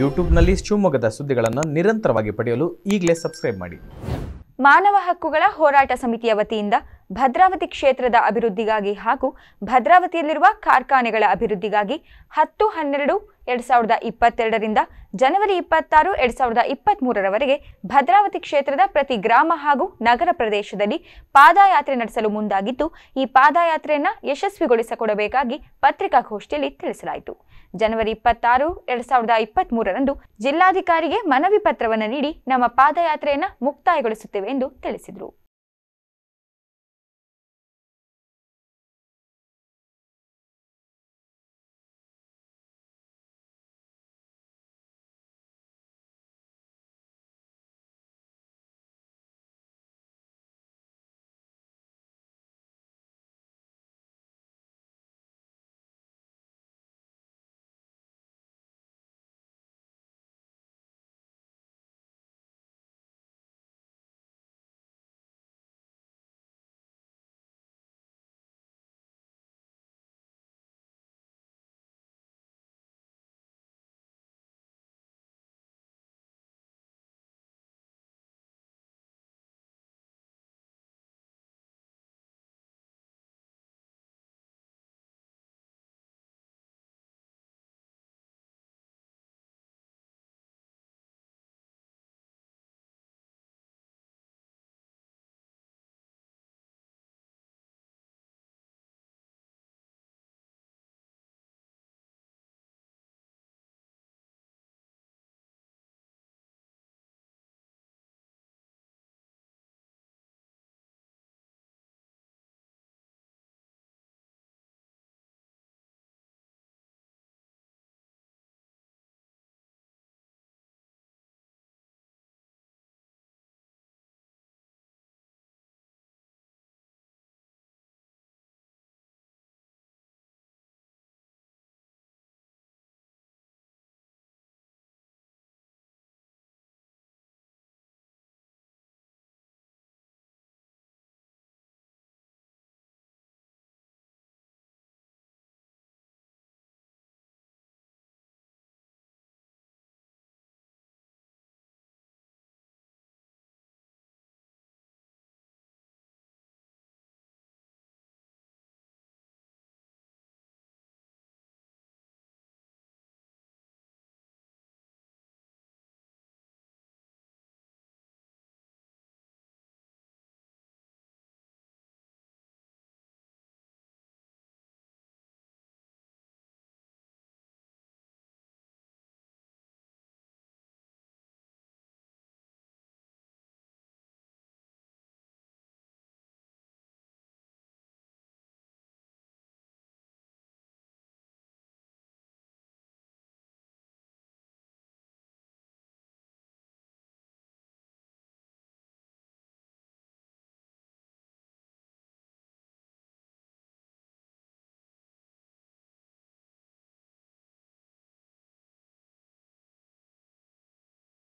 ಯೂಟ್ಯೂಬ್ನಲ್ಲಿ ಶಿವಮೊಗ್ಗದ ಸುದ್ದಿಗಳನ್ನು ನಿರಂತರವಾಗಿ ಪಡೆಯಲು ಈಗಲೇ ಸಬ್ಸ್ಕ್ರೈಬ್ ಮಾಡಿ ಮಾನವ ಹಕ್ಕುಗಳ ಹೋರಾಟ ಸಮಿತಿಯ ವತಿಯಿಂದ ಭದ್ರಾವತಿ ಕ್ಷೇತ್ರದ ಅಭಿವೃದ್ಧಿಗಾಗಿ ಹಾಗೂ ಭದ್ರಾವತಿಯಲ್ಲಿರುವ ಕಾರ್ಖಾನೆಗಳ ಅಭಿವೃದ್ಧಿಗಾಗಿ ಹತ್ತು ಹನ್ನೆರಡು ಎರಡ್ ಸಾವಿರದ ಇಪ್ಪತ್ತೆರಡರಿಂದ ಜನವರಿ ಇಪ್ಪತ್ತಾರು ಎರಡ್ ಸಾವಿರದ ಇಪ್ಪತ್ತ್ ಮೂರರವರೆಗೆ ಭದ್ರಾವತಿ ಕ್ಷೇತ್ರದ ಪ್ರತಿ ಗ್ರಾಮ ಹಾಗೂ ನಗರ ಪ್ರದೇಶದಲ್ಲಿ ಪಾದಯಾತ್ರೆ ನಡೆಸಲು ಮುಂದಾಗಿದ್ದು ಈ ಪಾದಯಾತ್ರೆಯನ್ನು ಯಶಸ್ವಿಗೊಳಿಸಿಕೊಡಬೇಕಾಗಿ ಪತ್ರಿಕಾಗೋಷ್ಠಿಯಲ್ಲಿ ತಿಳಿಸಲಾಯಿತು ಜನವರಿ ಇಪ್ಪತ್ತಾರು ಎರಡ್ ಸಾವಿರದ ಇಪ್ಪತ್ತ್ ಮೂರರಂದು ಜಿಲ್ಲಾಧಿಕಾರಿಗೆ ಮನವಿ ಪತ್ರವನ್ನು ನೀಡಿ ನಮ್ಮ ಪಾದಯಾತ್ರೆಯನ್ನು ಮುಕ್ತಾಯಗೊಳಿಸುತ್ತೇವೆ ಎಂದು ತಿಳಿಸಿದರು